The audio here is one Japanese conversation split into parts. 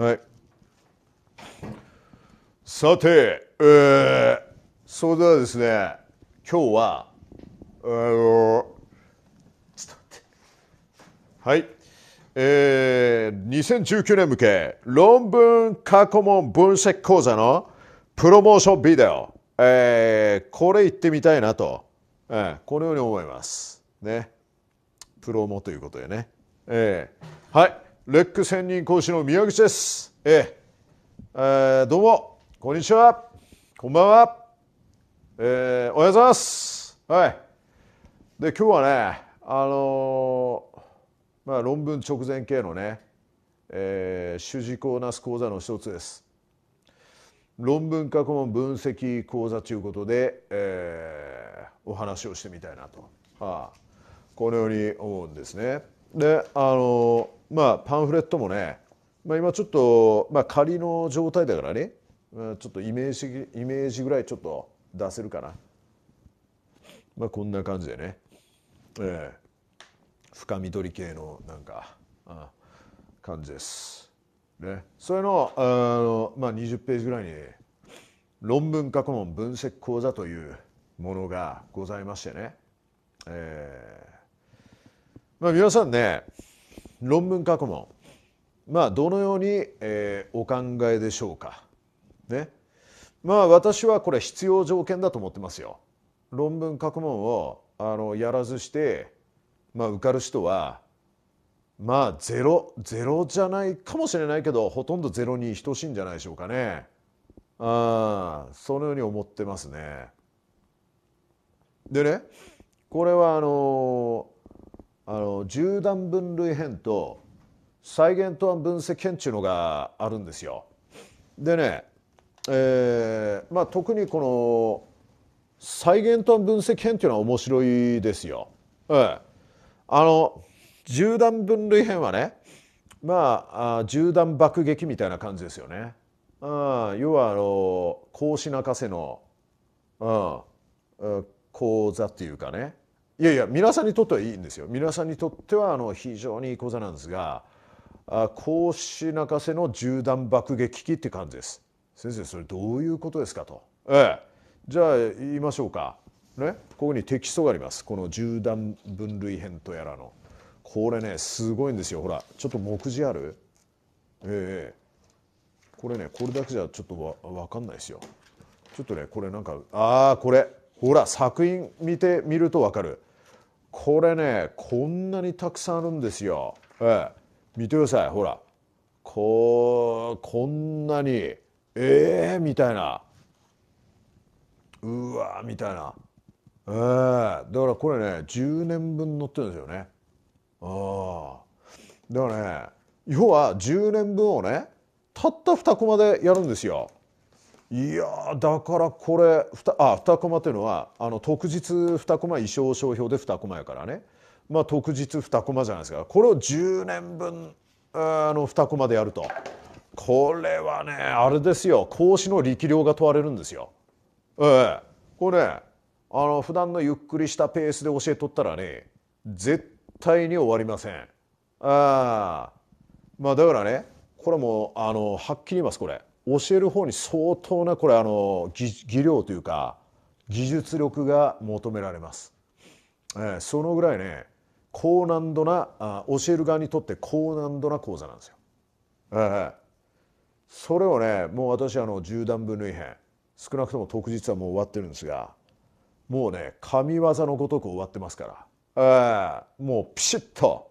はい、さて、えー、それではですね今日はあのちょっと待ってはいえー、2019年向け論文過去問分析講座のプロモーションビデオ、えー、これ行ってみたいなと、えー、このように思いますねプロモということでね、えー、はいレック専任講師の宮口です。えええー、どうも、こんにちは。こんばんは。えー、おはようございます。はい。で、今日はね、あのー、まあ、論文直前系のね、えー、主事講なす講座の一つです。論文過去問分析講座ということで、えー、お話をしてみたいなと、はあ、このように思うんですね。であのまあ、パンフレットもね、まあ、今ちょっと、まあ、仮の状態だからねちょっとイメージイメージぐらいちょっと出せるかな、まあ、こんな感じでね、えー、深緑系のなんかあ感じです。ね、それのあの、まあ、20ページぐらいに論文過去問分析講座というものがございましてね、えーまあ、皆さんね論文過去問まあどのように、えー、お考えでしょうか。ね。まあ私はこれ必要条件だと思ってますよ。論文過去問をあのやらずして、まあ、受かる人はまあゼロゼロじゃないかもしれないけどほとんどゼロに等しいんじゃないでしょうかね。ああそのように思ってますね。でねこれはあのあの縦断分類編と再現と案分析編っていうのがあるんですよ。でね、えーまあ、特にこの再現と案分析編っていうのは面白いですよ。えー、あの縦断分類編はねまああ縦断爆撃みたいな感じですよね。あ要はあの孔子泣かせの、うん、講座っていうかねいやいや皆さんにとってはいいんですよ皆さんにとってはあの非常にいい講座なんですが講師泣かせの銃弾爆撃機って感じです先生それどういうことですかとええじゃあ言いましょうかねここにテキストがありますこの銃弾分類編とやらのこれねすごいんですよほらちょっと目次あるええこれねこれだけじゃちょっとわ分かんないですよちょっとねこれなんかああこれほら作品見てみると分かるこれねこんなにたくさんあるんですよ。ええ、見てくださいほらここんなにええー、みたいなうわみたいな、ええ、だからこれね10年分載ってるんですよね。あだからね要は10年分をねたった2コマでやるんですよ。いやだからこれあ2コマというのはあの特日2コマ衣装商標で2コマやからね、まあ、特日2コマじゃないですかこれを10年分あの2コマでやるとこれはねあれですよ講師の力量が問われるんですよ。ええー、これねあの普段のゆっくりしたペースで教えとったらね絶対に終わりません。あまあだからねこれもあのはっきり言いますこれ。教える方に相当なこれあの技量というか技術力が求められます、えー、そのぐらいね高難度なあ教える側にとって高難度な講座なんですよ、えー、それをねもう私あの10段分類編少なくとも特日はもう終わってるんですがもうね神業のごとく終わってますから、えー、もうピシッと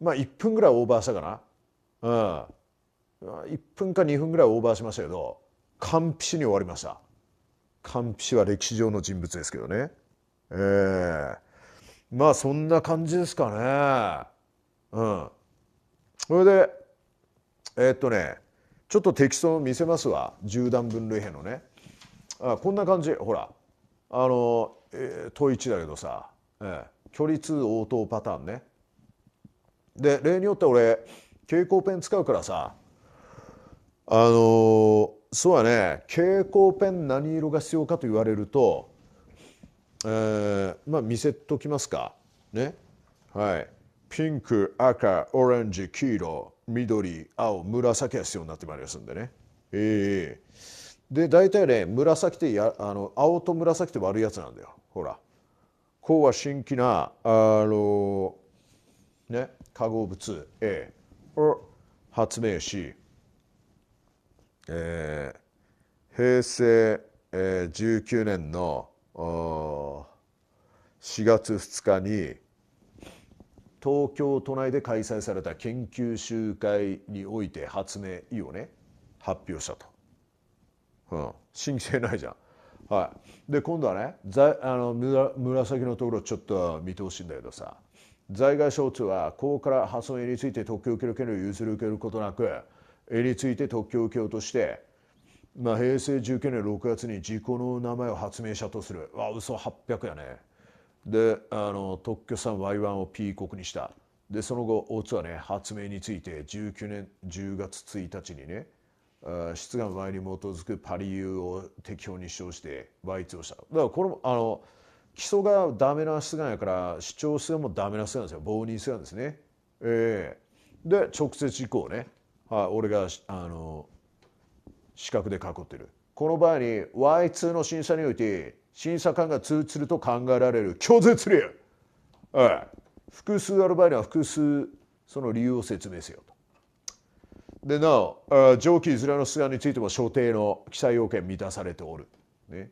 まあ1分ぐらいオーバーしたかなうん1分か2分ぐらいオーバーしましたけど完璧に終わりました完璧は歴史上の人物ですけどねええー、まあそんな感じですかねうんそれでえー、っとねちょっとテキストを見せますわ縦断分類編のねあこんな感じほらあの、えー、問1だけどさ、えー、距離2応答パターンねで例によって俺蛍光ペン使うからさあのそうはね蛍光ペン何色が必要かと言われると、えー、まあ見せときますかねはいピンク赤オレンジ黄色緑青紫が必要になってまいりますんでねええー、で大体ね紫ってやあの青と紫って悪いやつなんだよほらこうは新規なあのね化合物 A を発明しえー、平成、えー、19年の4月2日に東京都内で開催された研究集会において発明意をね発表したと、うん、申請ないじゃん。はい、で今度はねあの紫のところちょっと見てほしいんだけどさ在外省庁はこから破損について特許を受ける権利を譲り受けることなくについて特許を受けようとして、まあ、平成19年6月に自己の名前を発明者とするわ嘘800やねであの特許産 Y1 を P 国にしたでその後大津はね発明について19年10月1日にね出願 Y に基づくパリ U を適法に主張して Y2 をしただからこれもあの基礎がダメな出願やから主張出願もダメな出願ですよ棒認出願ですねええー、で直接事項ねあ俺があの資格で囲ってるこの場合に Y2 の審査において審査官が通知すると考えられる拒絶理由、はい、複数ある場合には複数その理由を説明せよと。でなお上記いずれの出願についても所定の記載要件満たされておる。ね、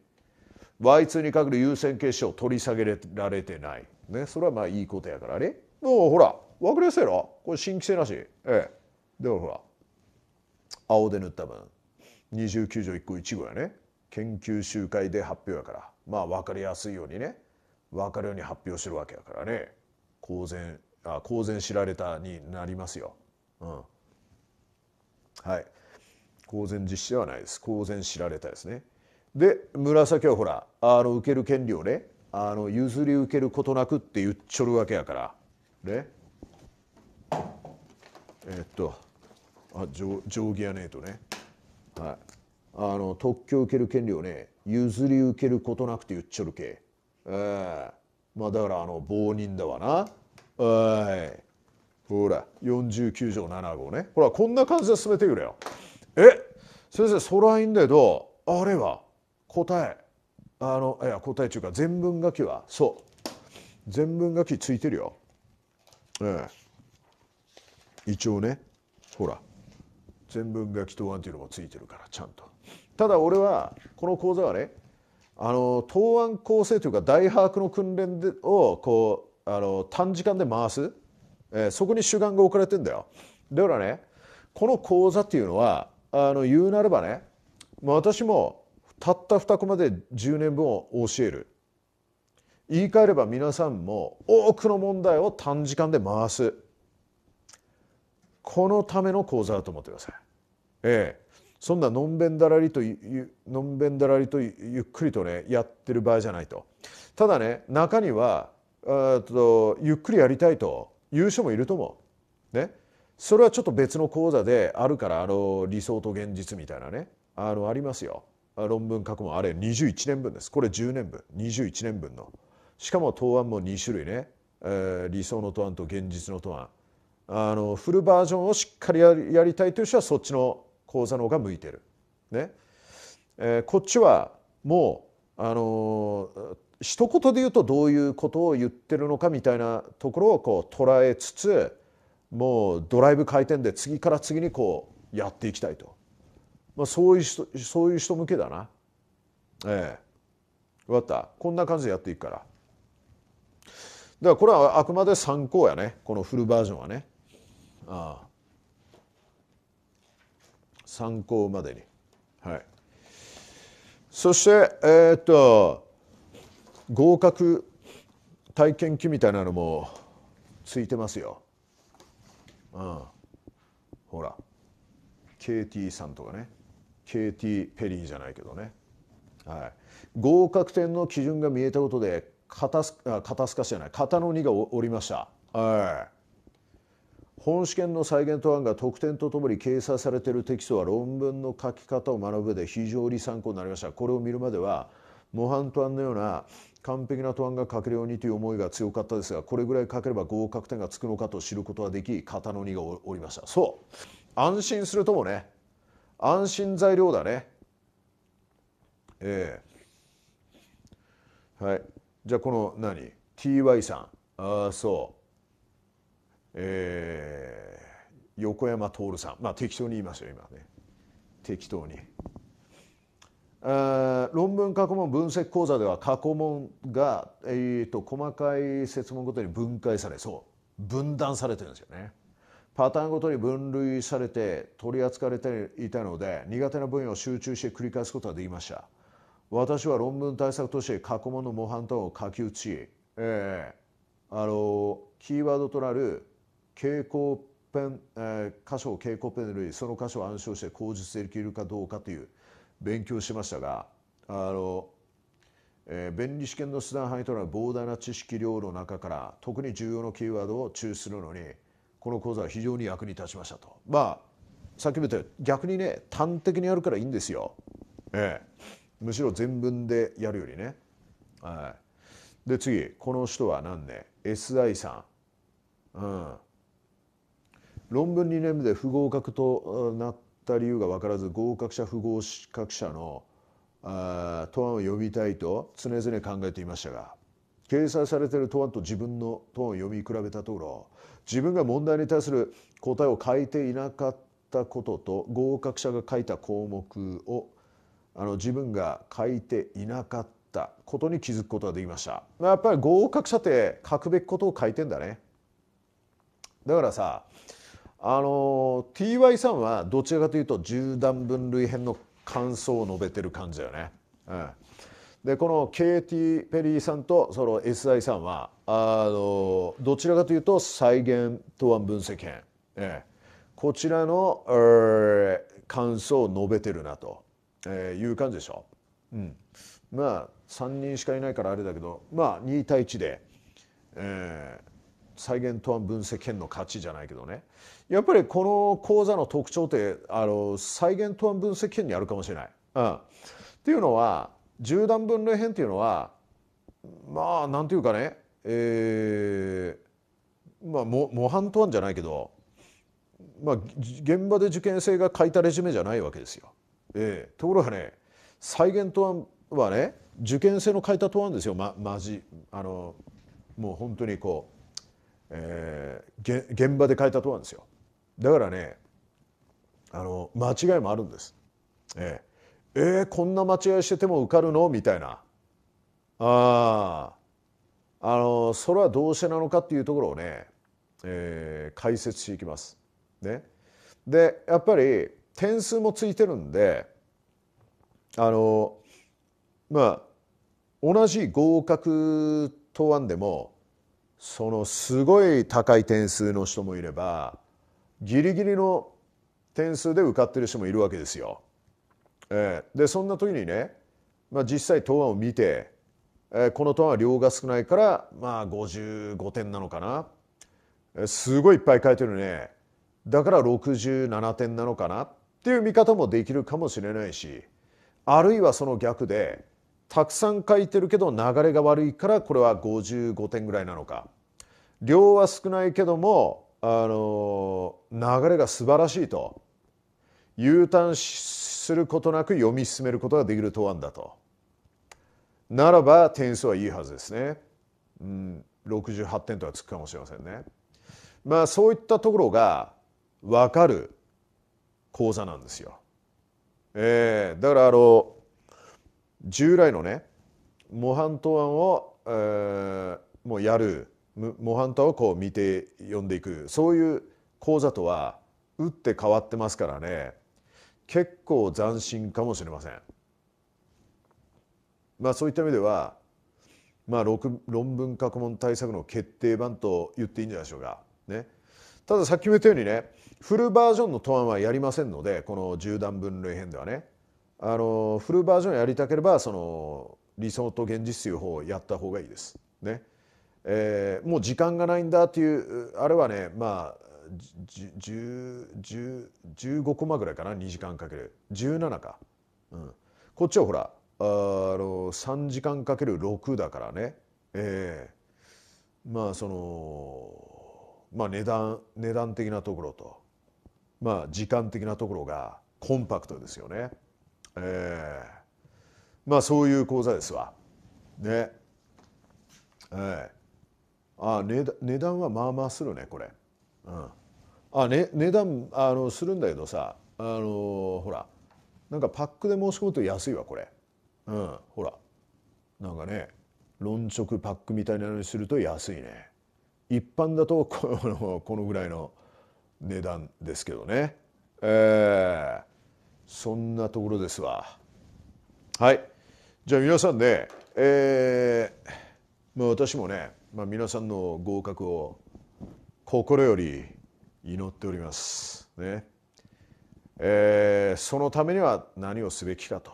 Y2 に限る優先決勝取り下げられてない。ね、それはまあいいことやからね。もうほら分かりやすいやろこれ新規性なし。ええ。でもほら青で塗った分29条1項1号やね研究集会で発表やからまあ分かりやすいようにね分かるように発表してるわけやからね公然あ公然知られたになりますよ。うん、はい公然実施ではないです公然知られたですね。で紫はほらあの受ける権利をねあの譲り受けることなくって言っちょるわけやからねえっとあ定定規やねとね、はい、あの特許を受ける権利をね譲り受けることなくて言っちょるけええー、まあだからあの棒人だわなはいほら49条7号ねほらこんな感じで進めてくれよえ先生そらいいんだけどあれは答えあのいや答えっていうか全文書きはそう全文書きついてるよええ一応ねほら全文が祈祷案というのもついてるからちゃんとただ俺はこの講座はねあの答案構成というか大把握の訓練でをこうあの短時間で回す、えー、そこに主眼が置かれてんだよだからねこの講座っていうのはあの言うなればね、まあ、私もたった2コマで10年分を教える言い換えれば皆さんも多くの問題を短時間で回すこのための講座だと思ってくださいええ、そんなのんべんだらりとのんべんだらりとゆっくりとねやってる場合じゃないとただね中にはとゆっくりやりたいという人もいると思う。ね、それはちょっと別の講座であるからあの理想と現実みたいなねあのありますよ論文書くもあれ21年分ですこれ10年分21年分のしかも答案も2種類ね、えー、理想の答案と現実の答案あのフルバージョンをしっかりやりたいという人はそっちの口座の方が向いてる。ねえー、こっちはもう、あのー、一言で言うとどういうことを言ってるのかみたいなところをこう捉えつつもうドライブ回転で次から次にこうやっていきたいと、まあ、そういう人そういう人向けだな。ええ分かったこんな感じでやっていくから。だからこれはあくまで参考やねこのフルバージョンはね。ああ参考までに。はい、そして、えー、っと合格体験記みたいなのもついてますよ。うん、ほら KT さんとかね KT ペリーじゃないけどね、はい、合格点の基準が見えたことで肩すかしじゃない肩の荷が下りました。はい本試験の再現答案が得点とともに掲載されているテキストは論文の書き方を学ぶ上で非常に参考になりましたこれを見るまでは模範答案のような完璧な答案が書けるようにという思いが強かったですがこれぐらい書ければ合格点がつくのかと知ることはでき型の荷がおりましたそう安心するともね安心材料だねええー、はいじゃあこの何 TY さんああそうええー横山徹さんまあ適当に言いますよ今ね適当に。論文過去問分析講座では過去問が、えーと、細かい設問ごとに分解されそう分断されてるんですよね。パターンごとに分類されて取り扱われていたので苦手な分野を集中して繰り返すことができました。私は論文対策として過去問の模範等を書き写し、えー、あのキーワードとなる傾向ン、えー、箇所を稽古ペン類その箇所を暗唱して口述できるかどうかという勉強しましたがあの、えー、弁理試験の出題範囲となる膨大な知識量の中から特に重要なキーワードを抽出するのにこの講座は非常に役に立ちましたとまあさっきも言ったように逆にね端的にやるからいいんですよ、ええー、むしろ全文でやるよりね、はい、で次この人は何ね SI さんうん論文2年目で不合格となった理由が分からず合格者不合格者のあ答案を読みたいと常々考えていましたが掲載されている答案と自分の答案を読み比べたところ自分が問題に対する答えを書いていなかったことと合格者が書いた項目をあの自分が書いていなかったことに気づくことができました、まあ、やっぱり合格者って書くべきことを書いてんだねだからさあの TY さんはどちらかというと十段分類編の感想を述べてる感じだよね。うん、でこの KT ペリーさんとその SI さんはあのどちらかというと再現答案分析編、ええ、こちらの、えー、感想を述べてるなと、えー、いう感じでしょ。うん、まあ3人しかいないからあれだけどまあ2対1で、えー、再現答案分析編の勝ちじゃないけどねやっぱりこの講座の特徴ってあの再現答案分析編にあるかもしれない。うん、っていうのは十段分類編っていうのはまあなんていうかね、えー、まあ模範答案じゃないけど、まあ、現場で受験生が書いたレジュメじゃないわけですよ。えー、ところがね再現答案はね受験生の書いた答案ですよ、ま、マジあのもう本当にこう、えー、現場で書いた答案ですよ。だからねあの間違いもあるんです。えー、えー、こんな間違いしてても受かるのみたいなああのそれはどうしてなのかっていうところをね、えー、解説していきます。ね、でやっぱり点数もついてるんであのまあ同じ合格答案でもそのすごい高い点数の人もいればギリギリの点数で受かってる人もいるわけですよ。えー、でそんな時にね、まあ、実際答案を見て、えー、この答案は量が少ないからまあ55点なのかな、えー、すごいいっぱい書いてるねだから67点なのかなっていう見方もできるかもしれないしあるいはその逆でたくさん書いてるけど流れが悪いからこれは55点ぐらいなのか量は少ないけどもあの流れが素晴らしいと U ターンすることなく読み進めることができる答案だとならば点数はいいはずですね、うん、68点とはつくかもしれませんねまあそういったところが分かる講座なんですよ、えー、だからあの従来のね模範答案を、えー、もうやる模範他をこう見て読んでいくそういう講座とは打って変わってますからね結構斬新かもしれません。まあそういった意味では、まあ、論文過去問対策の決定版と言っていいんじゃないでしょうか。ね、たださっきも言ったようにねフルバージョンの答案はやりませんのでこの十段分類編ではねあのフルバージョンやりたければその理想と現実という方をやった方がいいです。ね、えー、もう時間がないんだっていうあれはねまあ15コマぐらいかな2時間かける17か、うん、こっちはほらあの3時間かける6だからね、えー、まあそのまあ値段値段的なところとまあ時間的なところがコンパクトですよね。えー、まあそういう講座ですわ。ね。えーあ値値段はまあまあするねこれ。うん、あ、ね、値段あのするんだけどさあのほらなんかパックで申し込むと安いわこれ。うん、ほらなんかね論直パックみたいなのにすると安いね。一般だとこの このぐらいの値段ですけどね。えー、そんなところですわ。はい。じゃあ皆さんね、えー、まあ、私もねまあ、皆さんの合格を心より祈っております。ねえー、そのためには何をすべきかと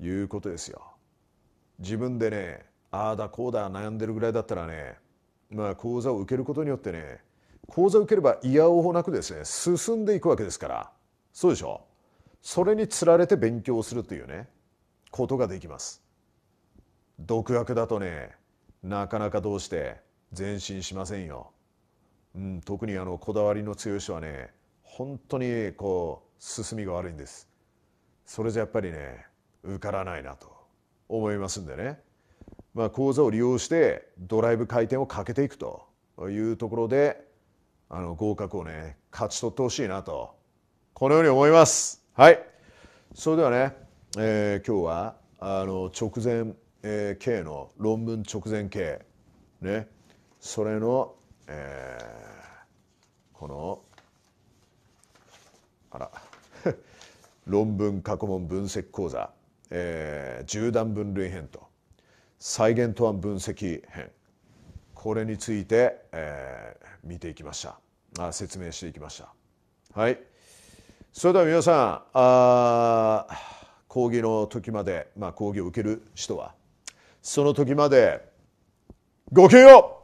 いうことですよ。自分でねああだこうだ悩んでるぐらいだったらね、まあ、講座を受けることによってね講座を受ければいやおうなくですね進んでいくわけですからそうでしょそれにつられて勉強するというねことができます。独学だとねなかなかどうして前進しませんよ。うん、特にあのこだわりの強い人はね本当にこう進みが悪いんですそれじゃやっぱりね受からないなと思いますんでね、まあ、講座を利用してドライブ回転をかけていくというところであの合格をね勝ち取ってほしいなとこのように思いますはいそれではね、えー、今日はあの直前え K の論文直前 K ねそれの、えー、このあら 論文過去問分析講座、えー、縦段分類編と再現答案分析編これについて、えー、見ていきましたあ説明していきましたはいそれでは皆さんあ講義の時まで、まあ、講義を受ける人はその時までごきげんよう